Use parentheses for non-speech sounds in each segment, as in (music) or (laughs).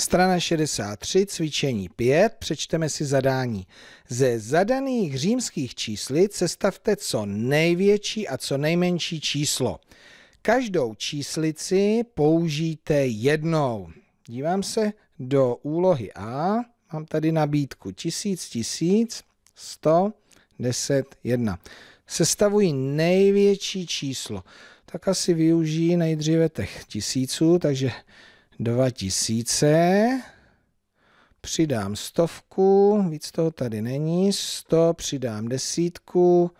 Strana 63, cvičení 5, přečteme si zadání. Ze zadaných římských číslic sestavte co největší a co nejmenší číslo. Každou číslici použijte jednou. Dívám se do úlohy A, mám tady nabídku 1000, 1000, 100, 10, 1. Sestavuji největší číslo. Tak asi využijí nejdříve těch tisíců, takže 2000, přidám stovku, víc toho tady není, 100, přidám desítku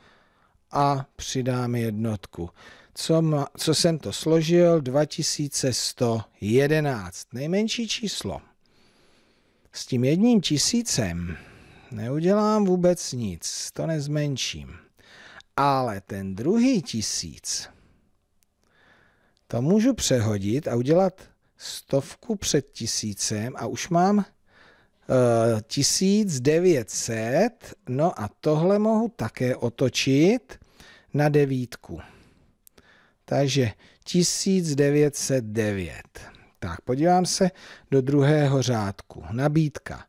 a přidám jednotku. Co, ma, co jsem to složil? 2111, nejmenší číslo. S tím jedním tisícem neudělám vůbec nic, to nezmenším. Ale ten druhý tisíc, to můžu přehodit a udělat stovku před tisícem a už mám uh, eh, 1900. No a tohle mohu také otočit na devítku. Takže 1909. Tak, podívám se do druhého řádku. Nabídka.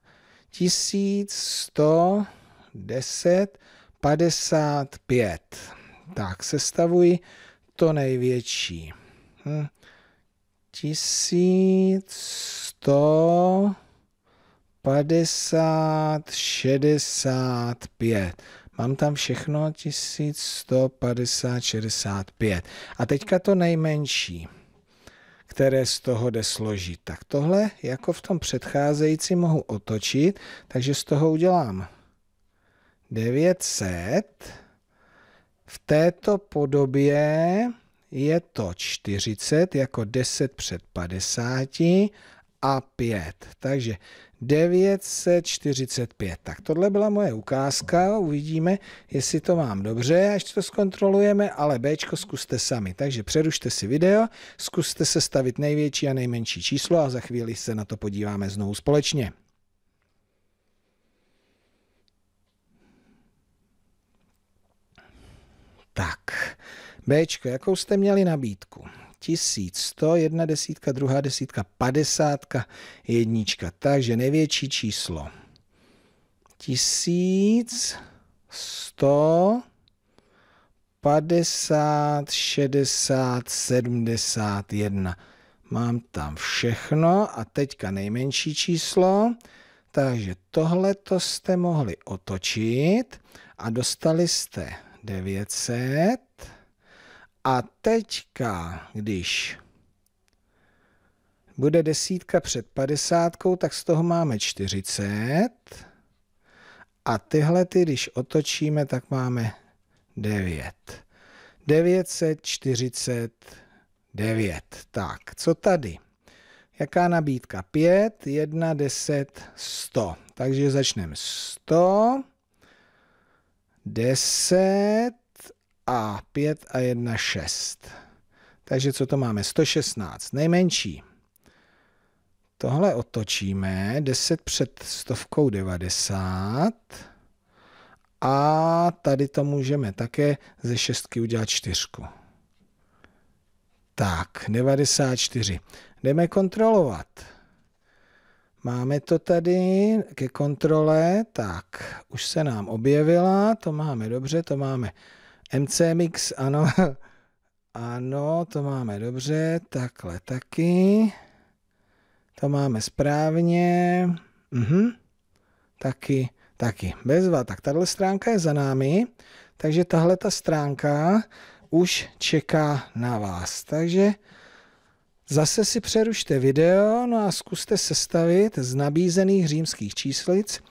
1110 55. Tak, sestavuji to největší. Hm. 1100 50, 65. Mám tam všechno 1150, 65. A teďka to nejmenší, které z toho jde složit. Tak tohle jako v tom předcházející mohu otočit, takže z toho udělám 900. V této podobě je to 40 jako 10 před 50 a 5. Takže 945. Tak tohle byla moje ukázka, uvidíme, jestli to mám dobře, až to zkontrolujeme, ale B zkuste sami. Takže přerušte si video, zkuste sestavit největší a nejmenší číslo a za chvíli se na to podíváme znovu společně. Bčko, jakou jste měli nabídku? 1100, jedna desítka, druhá desítka, padesátka, jednička. Takže největší číslo. 1100, 50, 60, 71. Mám tam všechno a teďka nejmenší číslo. Takže tohle to jste mohli otočit a dostali jste 900 a teďka, když bude desítka před padesátkou, tak z toho máme 40. A tyhle ty, když otočíme, tak máme 9. 949. Tak, co tady? Jaká nabídka? 5, 1, 10, 100. Takže začneme 100, 10, a 5 a 1, 6. Takže co to máme? 116, nejmenší. Tohle otočíme, 10 před stovkou 90. A tady to můžeme také ze šestky udělat čtyřku. Tak, 94. Jdeme kontrolovat. Máme to tady ke kontrole, tak už se nám objevila, to máme dobře, to máme MCMix, ano. (laughs) Ano, to máme dobře, takhle taky. To máme správně. Mhm. Taky, taky. Bezva, tak tahle stránka je za námi, takže tahle ta stránka už čeká na vás. Takže zase si přerušte video, no a zkuste sestavit z nabízených římských číslic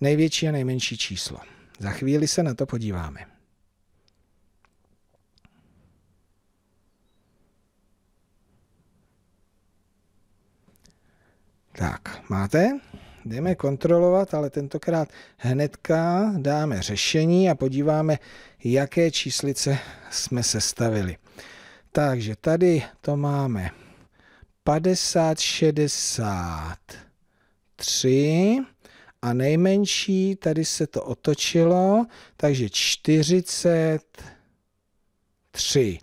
největší a nejmenší číslo. Za chvíli se na to podíváme. Tak, máte? Jdeme kontrolovat, ale tentokrát hnedka dáme řešení a podíváme, jaké číslice jsme sestavili. Takže tady to máme 50, 63 a nejmenší, tady se to otočilo, takže 43.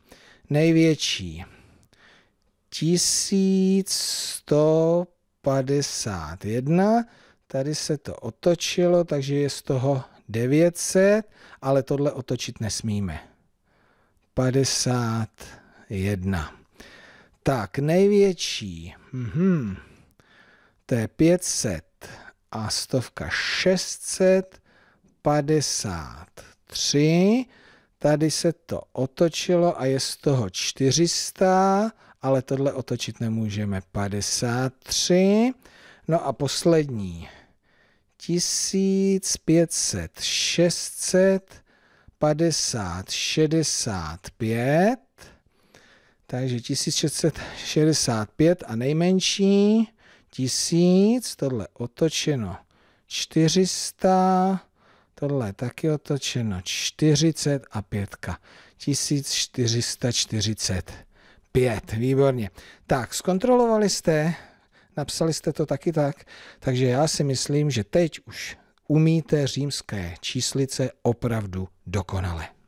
Největší 1150. 51. Tady se to otočilo, takže je z toho 900, ale tohle otočit nesmíme. 51. Tak, největší. Mhm. To je 500 a stovka 653. Tady se to otočilo a je z toho 400 ale tohle otočit nemůžeme. 53. No a poslední. 1500, 600, 50, 65. Takže 1665 a nejmenší 1000, tohle otočeno 400, tohle je taky otočeno 40 a 5. 1440. Pět, výborně. Tak, zkontrolovali jste, napsali jste to taky tak, takže já si myslím, že teď už umíte římské číslice opravdu dokonale.